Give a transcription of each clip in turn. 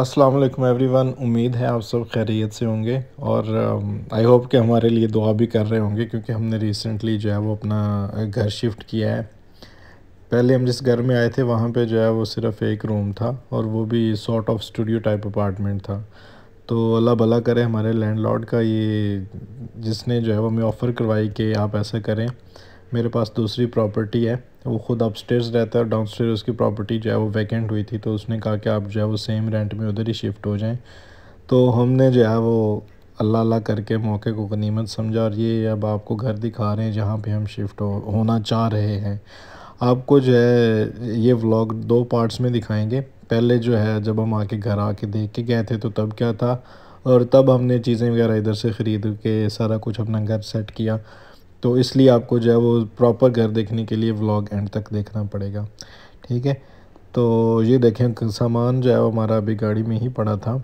अस्सलाम वालेकुम एवरीवन उम्मीद है आप सब खैरियत से होंगे और आई um, होप कि हमारे लिए दुआ भी कर रहे होंगे क्योंकि हमने रिसेंटली जो है वो अपना uh, घर शिफ्ट किया है पहले हम जिस घर में आए थे वहाँ पे जो है वो सिर्फ एक रूम था और वो भी sort of studio type apartment था तो अल्लाह भला करे हमारे लैंडलॉर्ड का ये जिसने जो है वो हमें ऑफ़र करवाई कि आप ऐसा करें मेरे पास दूसरी प्रॉपर्टी है वो खुद अपस्टेयर्स रहता है और डाउन उसकी प्रॉपर्टी जो है वो वैकेंट हुई थी तो उसने कहा कि आप जो है वो सेम रेंट में उधर ही शिफ्ट हो जाएं तो हमने जो है वो अल्लाह अल्लाह करके मौके को गनीमत समझा और ये अब आपको घर दिखा रहे हैं जहाँ पे हम शिफ्ट हो होना चाह रहे हैं आपको जो है ये व्लॉग दो पार्ट्स में दिखाएंगे पहले जो है जब हम आके घर आके देख के गए थे तो तब क्या था और तब हमने चीज़ें वगैरह इधर से ख़रीद के सारा कुछ अपना घर सेट किया तो इसलिए आपको जो है वो प्रॉपर घर देखने के लिए व्लॉग एंड तक देखना पड़ेगा ठीक है तो ये देखें सामान जो है वो हमारा अभी गाड़ी में ही पड़ा था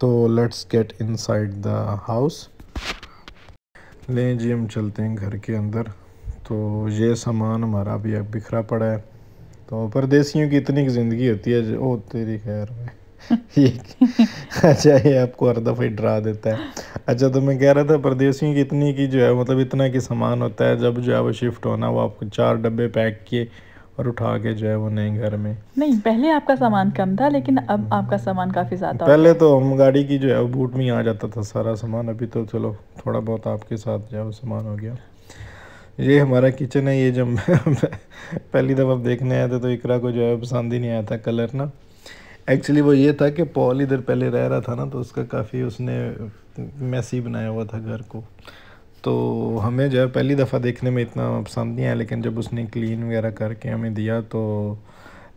तो let's get inside the house लें जी हम चलते हैं घर के अंदर तो ये सामान हमारा अभी बिखरा पड़ा है तो परदेसियों की इतनी ज़िंदगी होती है ओ तेरी खैर में अच्छा ये आपको हर दफ़ा ही डरा देता है अच्छा तो मैं कह रहा था परदेसियों की इतनी की जो है मतलब इतना की सामान होता है जब जो है वो शिफ्ट होना वो आपको चार डब्बे पैक किए और उठा के जो है वो नए घर में नहीं पहले आपका सामान कम था लेकिन अब आपका सामान काफ़ी ज़्यादा पहले तो हम गाड़ी की जो है वो बूट में ही आ जाता था सारा सामान अभी तो चलो थोड़ा बहुत आपके साथ जो है वो सामान हो गया ये हमारा किचन है ये जब पहली दफ़ा देखने आया था तो इकरा को जो है पसंद ही नहीं आया था कलर ना एक्चुअली वो ये था कि पॉल इधर पहले रह रहा था ना तो उसका काफ़ी उसने मैसी बनाया हुआ था घर को तो हमें जो है पहली दफ़ा देखने में इतना पसंद नहीं आया लेकिन जब उसने क्लीन वगैरह करके हमें दिया तो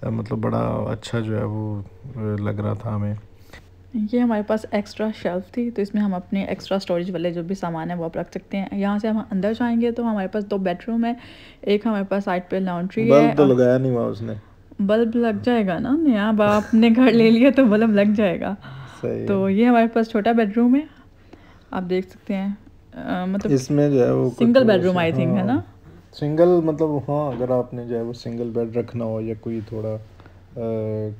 मतलब बड़ा अच्छा जो है वो लग रहा था हमें ये हमारे पास एक्स्ट्रा शेल्फ थी तो इसमें हम अपने एक्स्ट्रा स्टोरेज वाले जो भी सामान है वो आप रख सकते हैं यहाँ से हम अंदर जाएंगे तो हमारे पास दो बेडरूम है एक हमारे पास साइड पे लॉन्ड्री है तो लगाया नहीं हुआ उसने बल्ब लग जाएगा ना नया बाप ने घर ले लिया तो बल्ब लग जाएगा तो ये हमारे पास छोटा बेडरूम है आप देख सकते हैं आ, मतलब इसमें जो है वो सिंगल बेडरूम आई थिंक है ना सिंगल मतलब हाँ अगर आपने जो है वो सिंगल बेड रखना हो या कोई थोड़ा आ,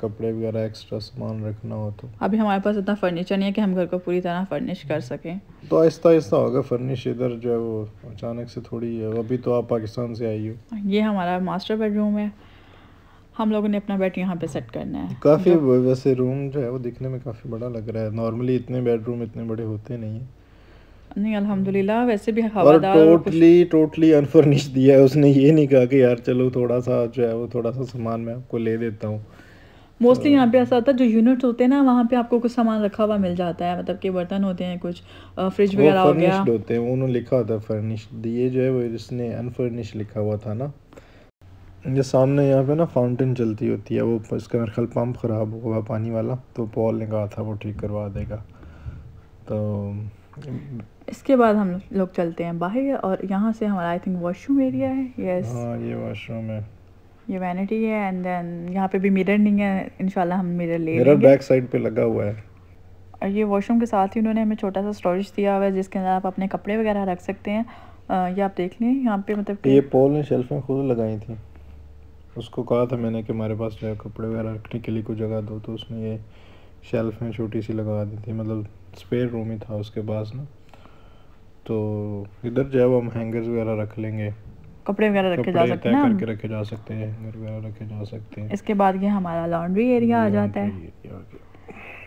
कपड़े वगैरह एक्स्ट्रा सामान रखना हो तो अभी हमारे पास इतना फर्नीचर नहीं है कि हम घर को पूरी तरह फर्निश कर सकें तो आहिस्ता आहिस्ता होगा फर्निश इधर जो है वो अचानक से थोड़ी है अभी तो आप पाकिस्तान से आई हो ये हमारा मास्टर बेडरूम है हम लोगों ने अपना बेड यहाँ पे सेट करना है काफ़ी वैसे रूम जो है वो दिखने में काफ़ी बड़ा लग रहा है नॉर्मली इतने बेडरूम इतने बड़े होते नहीं है नहीं अल्हम्दुलिल्लाह वैसे भी हवादार और टोटली टोटली अनफर्निश दिया है उसने ये नहीं कहा कि यार चलो थोड़ा सा जो है वो थोड़ा सा सामान मैं आपको ले देता हूँ मोस्टली तो यहाँ पे ऐसा होता है जो यूनिट होते हैं ना वहाँ पे आपको कुछ सामान रखा हुआ मिल जाता है मतलब कि बर्तन होते हैं कुछ फ्रिज वगैरह हो गया होते हैं उन्होंने लिखा होता है फर्निश ये जो है वो इसने अनफर्निश लिखा हुआ था ना ये सामने यहाँ पे ना फाउंटेन चलती होती है वो इसका मेरे ख्याल पम्प ख़राब हुआ पानी वाला तो पॉल ने कहा था वो ठीक करवा देगा तो इसके बाद हम लोग चलते हैं बाहर और यहाँ से हमारा आई थिंक वॉशरूम एरिया है यस हाँ ये वॉशरूम है ये वैनिटी है एंड देन यहाँ पे भी मिरर नहीं है इनशाला हम मिरर ले मिरर बैक साइड पे लगा हुआ है और ये वॉशरूम के साथ ही उन्होंने हमें छोटा सा स्टोरेज दिया हुआ है जिसके अंदर आप अपने कपड़े वगैरह रख सकते हैं ये आप देख लें यहाँ पे मतलब ये पोल ने शेल्फ में खुद लगाई थी उसको कहा था मैंने कि हमारे पास जो कपड़े वगैरह रखने के लिए कोई जगह दो तो उसने ये शेल्फ़ में छोटी सी लगा दी थी मतलब स्पेयर रूम ही था उसके पास ना तो इधर जो है वो हम हैंगर्स वगैरह रख लेंगे कपड़े वगैरह रखे जा सकते हैं करके रखे जा सकते हैं हैंगर वगैरह रखे जा सकते हैं इसके बाद ये हमारा लॉन्ड्री एरिया आ जाता है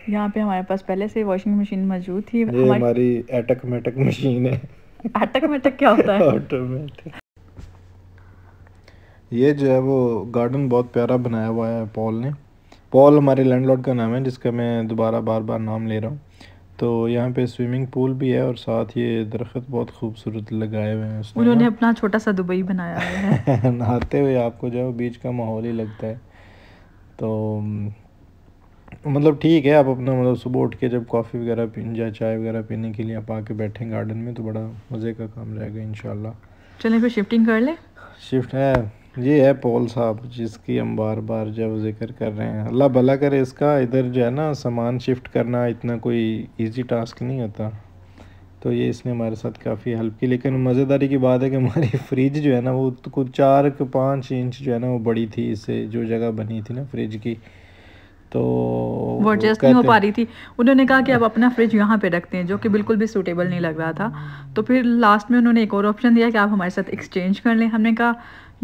यहाँ पे हमारे पास पहले से वॉशिंग मशीन मौजूद थी ये हमारी एटक मेटक मशीन है एटक मेटक क्या होता है ऑटोमेटिक ये जो है वो गार्डन बहुत प्यारा बनाया हुआ है पॉल ने पॉल हमारे लैंडलॉर्ड का नाम है जिसका मैं दोबारा बार बार नाम ले रहा हूँ तो यहाँ पे स्विमिंग पूल भी है और साथ ये दरख्त बहुत खूबसूरत लगाए हुए हैं उन्होंने अपना छोटा सा दुबई बनाया है नहाते हुए आपको जो है बीच का माहौल ही लगता है तो मतलब ठीक है आप अपना मतलब सुबह उठ के जब कॉफ़ी वगैरह पीन जाए चाय वगैरह पीने के लिए आप आके बैठें गार्डन में तो बड़ा मज़े का काम रहेगा इन चलें फिर शिफ्टिंग कर ले शिफ्ट है ये है पोल साहब जिसकी हम बार बार जब जिक्र कर रहे हैं अल्लाह भला करे इसका इधर जो है ना सामान शिफ्ट करना इतना कोई इजी टास्क नहीं होता तो ये इसने हमारे साथ काफ़ी हेल्प की लेकिन मज़ेदारी की बात है कि हमारी फ्रिज जो है ना वो तो कुछ चार पाँच इंच जो है ना वो बड़ी थी इससे जो जगह बनी थी ना फ्रिज की तो वो एडजस्ट नहीं हो पा रही थी उन्होंने कहा कि अब अपना फ्रिज यहाँ पे रखते हैं जो कि बिल्कुल भी सूटेबल नहीं लग रहा था तो फिर लास्ट में उन्होंने एक और ऑप्शन दिया कि आप हमारे साथ एक्सचेंज कर लें हमने कहा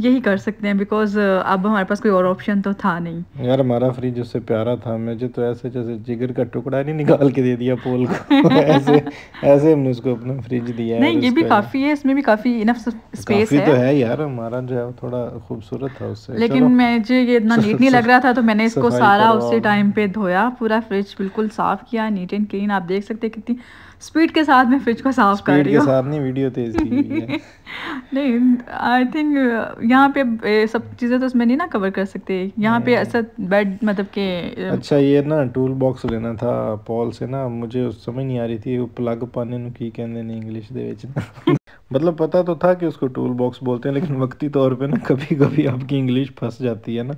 यही कर सकते हैं बिकॉज uh, अब हमारे पास कोई और ऑप्शन तो था नहीं यार हमारा फ्रिज उससे प्यारा था मुझे तो ऐसे जैसे जिगर का टुकड़ा नहीं निकाल के दे दिया पोल को ऐसे ऐसे हमने उसको अपना फ्रिज दिया नहीं ये भी काफ़ी है इसमें भी काफ़ी इनफ स्पेस है तो है यार हमारा जो है वो थोड़ा खूबसूरत था उससे लेकिन मैं जो ये इतना नीट नहीं लग रहा था तो मैंने इसको सारा उसी टाइम पे धोया पूरा फ्रिज बिल्कुल साफ़ किया नीट एंड क्लीन आप देख सकते कितनी स्पीड के साथ मैं फ्रिज को साफ कर रही हूँ नहीं वीडियो तेज की नहीं आई थिंक uh, यहाँ पे सब चीज़ें तो उसमें नहीं ना कवर कर सकते यहाँ पे ऐसा बेड मतलब के uh, अच्छा ये ना टूल बॉक्स लेना था पॉल से ना मुझे समझ नहीं आ रही थी प्लग पाने की कहने ਕਹਿੰਦੇ ਨੇ ਇੰਗਲਿਸ਼ मतलब पता तो था कि उसको टूल बॉक्स बोलते हैं लेकिन वक्ती तौर पे ना कभी कभी आपकी इंग्लिश फंस जाती है ना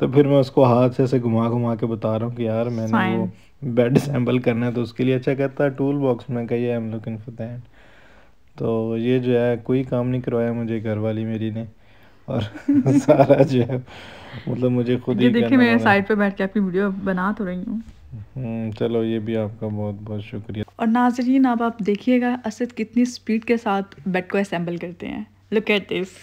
तो फिर मैं उसको हाथ से ऐसे घुमा घुमा के बता रहा हूँ कि यार मैंने Fine. वो बेड सैम्पल करना है तो उसके लिए अच्छा कहता है टूल बॉक्स में कही I am looking for that तो ये जो है कोई काम नहीं करवाया मुझे घर वाली मेरी ने और सारा जो है मतलब मुझे खुद ही देखिए मैं साइड पे बैठ के आपकी वीडियो बना तो रही हूँ हम्म, चलो ये भी आपका बहुत बहुत शुक्रिया और नाजरीन अब आप देखिएगा असद कितनी स्पीड के साथ बेड को असेंबल करते हैं लुक एट दिस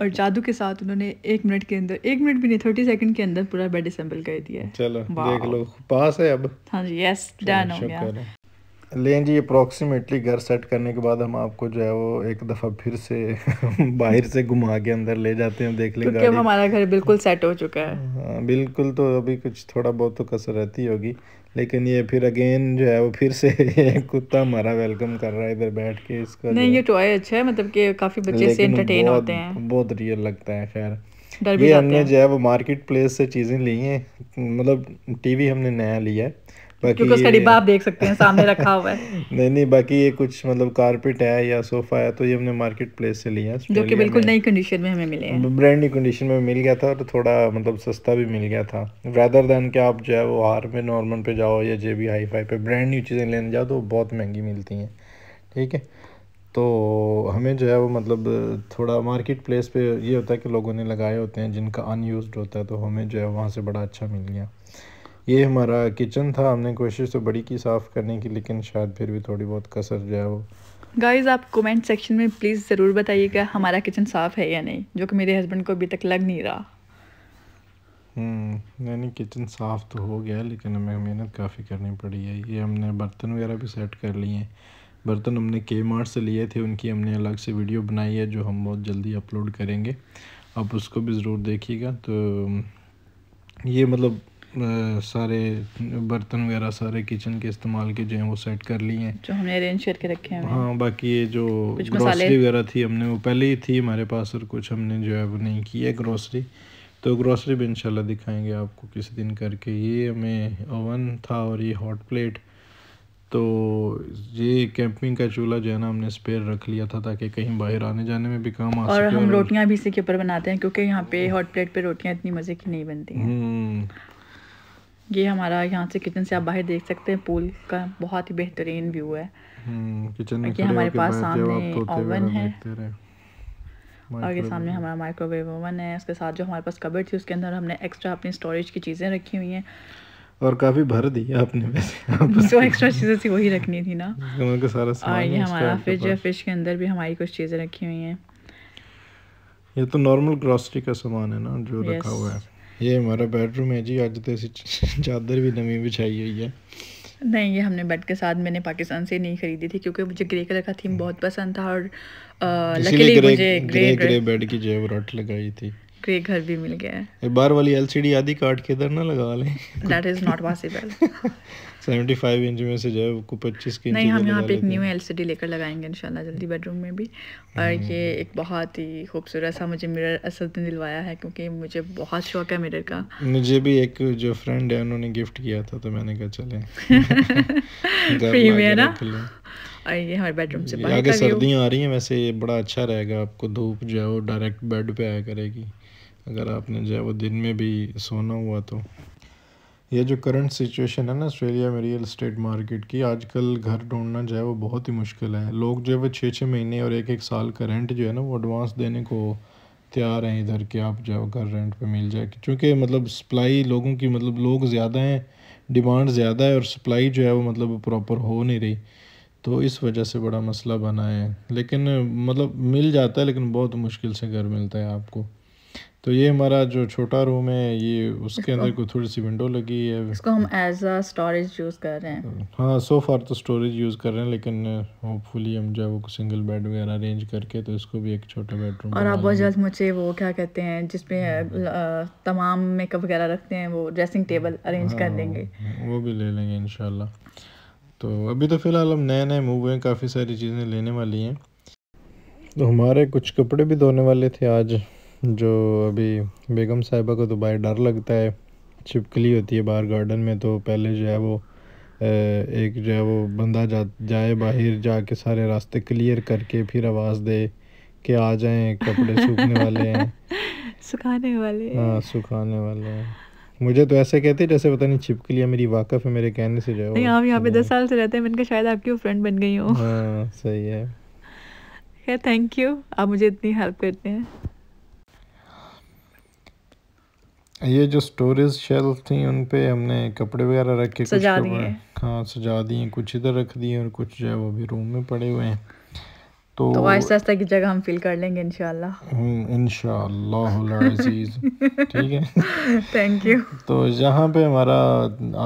और जादू के साथ उन्होंने एक मिनट के अंदर एक मिनट भी नहीं थर्टी सेकंड के अंदर पूरा बेड असेंबल कर दिया चलो देख लो पास है अब हाँ जी यस डन हो गया लें जी अप्रोक्सीमेटली घर सेट करने के बाद हम आपको जो है वो एक दफ़ा फिर से बाहर से घुमा के अंदर ले जाते हैं देख लेंगे गाड़ी हमारा घर बिल्कुल सेट हो चुका है हाँ बिल्कुल तो अभी कुछ थोड़ा बहुत तो कसर रहती होगी लेकिन ये फिर अगेन जो है वो फिर से कुत्ता हमारा वेलकम कर रहा है इधर बैठ के इसका नहीं ये टॉय अच्छा है मतलब कि काफ़ी बच्चे से एंटरटेन होते हैं बहुत रियल लगता है खैर ये हमने जो है वो मार्केट प्लेस से चीज़ें ली हैं मतलब टीवी हमने नया लिया है बाकी क्योंकि उसका डिब्बा आप देख सकते हैं सामने रखा हुआ है नहीं नहीं बाकी ये कुछ मतलब कारपेट है या सोफा है तो ये हमने मार्केट प्लेस से लिया जो कि बिल्कुल नई कंडीशन में हमें मिले हैं ब्रांड न्यू कंडीशन में मिल गया था और थोड़ा मतलब सस्ता भी मिल गया था रेदर देन के आप जो है वो हार में नॉर्मल पे जाओ या जे बी हाई फाई पे ब्रांड न्यू चीज़ें लेने जाओ तो बहुत महंगी मिलती हैं ठीक है तो हमें जो है वो मतलब थोड़ा मार्केट प्लेस पे ये होता है कि लोगों ने लगाए होते हैं जिनका अनयूज़ होता है तो हमें जो है वहाँ से बड़ा अच्छा मिल गया ये हमारा किचन था हमने कोशिश तो बड़ी की साफ़ करने की लेकिन शायद फिर भी थोड़ी बहुत कसर जो है वो गाइज आप कमेंट सेक्शन में प्लीज़ ज़रूर बताइएगा हमारा किचन साफ़ है या नहीं जो कि मेरे हस्बैंड को अभी तक लग नहीं रहा हम्म, नहीं किचन साफ़ तो हो गया लेकिन हमें मेहनत काफ़ी करनी पड़ी है ये हमने बर्तन वगैरह भी सेट कर लिए हैं बर्तन हमने के मार्ट से लिए थे उनकी हमने अलग से वीडियो बनाई है जो हम बहुत जल्दी अपलोड करेंगे आप उसको भी ज़रूर देखिएगा तो ये मतलब सारे बर्तन वगैरह सारे किचन के इस्तेमाल के जो हैं वो सेट कर लिए हैं जो हमने अरेंज करके रखे हैं हाँ बाकी ये जो ग्रोसरी वगैरह थी हमने वो पहले ही थी हमारे पास और कुछ हमने जो है वो नहीं की है ग्रोसरी तो ग्रोसरी भी इंशाल्लाह दिखाएंगे आपको किसी दिन करके ये हमें ओवन था और ये हॉट प्लेट तो ये कैंपिंग का चूल्हा जो है ना हमने स्पेयर रख लिया था ताकि कहीं बाहर आने जाने में भी काम आ और हम रोटियां भी इसी के ऊपर बनाते हैं क्योंकि यहाँ पे हॉट प्लेट पे रोटियां इतनी मज़े की नहीं बनती हैं हम्म। ये हमारा यहाँ से किचन से आप बाहर देख सकते हैं पूल का बहुत ही बेहतरीन व्यू है किचन हम्म, में हमारे पास सामने ओवन है और ये सामने हमारा माइक्रोवेव ओवन है उसके साथ जो हमारे पास कबर थी उसके अंदर हमने एक्स्ट्रा अपनी स्टोरेज की चीज़ें रखी हुई हैं और काफ़ी भर दी आपने वैसे तो एक्स्ट्रा चीज़ें थी वही रखनी थी ना तो सारा और ये हमारा फ्रिज है फ्रिज के अंदर भी हमारी कुछ चीज़ें रखी हुई हैं ये तो नॉर्मल ग्रॉसरी का सामान है ना जो रखा हुआ है ये हमारा बेडरूम है जी आज तो ऐसी चादर भी नमी बिछाई हुई है नहीं ये हमने बेड के साथ मैंने पाकिस्तान से नहीं खरीदी थी क्योंकि मुझे ग्रे कलर का थीम हम्म। बहुत पसंद था और लकीली मुझे ग्रे ग्रे बेड की जो रट लगाई थी ग्रे घर भी मिल गया है बाहर वाली एलसीडी आधी काट के इधर ना लगा लें that is not possible 75 inch में से जो है आपको 25 की नहीं हम यहाँ पे एक न्यू एलसीडी लेकर लगाएंगे इंशाल्लाह जल्दी बेडरूम हम्म। में भी और ये हम्म। एक बहुत ही खूबसूरत सा मुझे मिरर असल ने दिलवाया है क्योंकि मुझे बहुत शौक है मिरर का मुझे भी एक जो फ्रेंड है उन्होंने गिफ्ट किया था तो मैंने कहा चले और ये हमारे बेडरूम से आगे सर्दियाँ आ रही हैं वैसे ये बड़ा अच्छा रहेगा आपको धूप जो है वो डायरेक्ट बेड पे आया करेगी अगर आपने जो है वो दिन में भी सोना हुआ तो ये जो करंट सिचुएशन है ना ऑस्ट्रेलिया में रियल इस्टेट मार्केट की आजकल घर ढूंढना जो है वो बहुत ही मुश्किल है लोग जो है वो छः छः महीने और एक एक साल का रेंट जो है ना वो एडवांस देने को तैयार हैं इधर के आप जो घर रेंट पे मिल जाए क्योंकि मतलब सप्लाई लोगों की मतलब लोग ज़्यादा हैं डिमांड ज़्यादा है और सप्लाई जो है वो मतलब प्रॉपर हो नहीं रही तो इस वजह से बड़ा मसला बना है लेकिन मतलब मिल जाता है लेकिन बहुत मुश्किल से घर मिलता है आपको तो ये हमारा जो छोटा रूम है ये उसके अंदर कोई थोड़ी सी विंडो लगी है इसको हम एज अ स्टोरेज यूज़ कर रहे हैं हाँ सो फार तो स्टोरेज यूज़ कर रहे हैं लेकिन होपफुली हम जो वो सिंगल बेड वगैरह अरेंज करके तो इसको भी एक छोटा बेडरूम और आप बहुत जल्द मुझे वो क्या कहते हैं जिसमें हम्म। तमाम मेकअप वगैरह रखते हैं वो ड्रेसिंग टेबल अरेंज कर देंगे हाँ, वो भी ले लेंगे इन तो अभी तो फ़िलहाल हम नए नए मूव हैं काफ़ी सारी चीज़ें लेने वाली हैं तो हमारे कुछ कपड़े भी धोने वाले थे आज जो अभी बेगम साहिबा को तो बाहर डर लगता है छिपकली होती है बाहर गार्डन में तो पहले जो है वो एक जो है वो बंदा जा जाए बाहर जाके सारे रास्ते क्लियर करके फिर आवाज़ दे कि आ जाएं कपड़े सूखने वाले हैं सुखाने वाले हाँ सुखाने वाले हैं मुझे तो ऐसे कहते हैं जैसे पता नहीं छिपकलिया मेरी वाकफ है मेरे कहने से जो नहीं आप यहाँ पे दस साल से रहते हैं मैंने कहा शायद आपकी वो फ्रेंड बन गई हूँ हाँ सही है खैर थैंक यू आप मुझे इतनी हेल्प करते हैं ये जो स्टोरेज शेल्फ थी उन पे हमने कपड़े वगैरह रख के सजा दिए हाँ सजा दिए कुछ इधर रख दिए और कुछ जो है वो अभी रूम में पड़े हुए हैं तो तो आहिस्ता आहिस्ता की जगह हम फिल कर लेंगे इंशाल्लाह हम्म, ठीक है थैंक यू तो यहाँ पे हमारा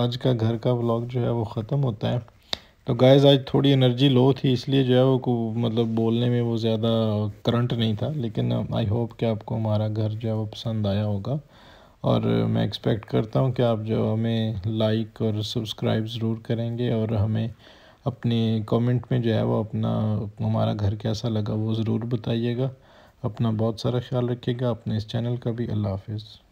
आज का घर का व्लॉग जो है वो ख़त्म होता है तो गाइज आज थोड़ी एनर्जी लो थी इसलिए जो है वो मतलब बोलने में वो ज़्यादा करंट नहीं था लेकिन आई होप कि आपको हमारा घर जो है वो पसंद आया होगा और मैं एक्सपेक्ट करता हूँ कि आप जो हमें लाइक और सब्सक्राइब ज़रूर करेंगे और हमें अपने कमेंट में जो है वो अपना हमारा घर कैसा लगा वो ज़रूर बताइएगा अपना बहुत सारा ख्याल रखिएगा अपने इस चैनल का भी अल्लाह हाफिज़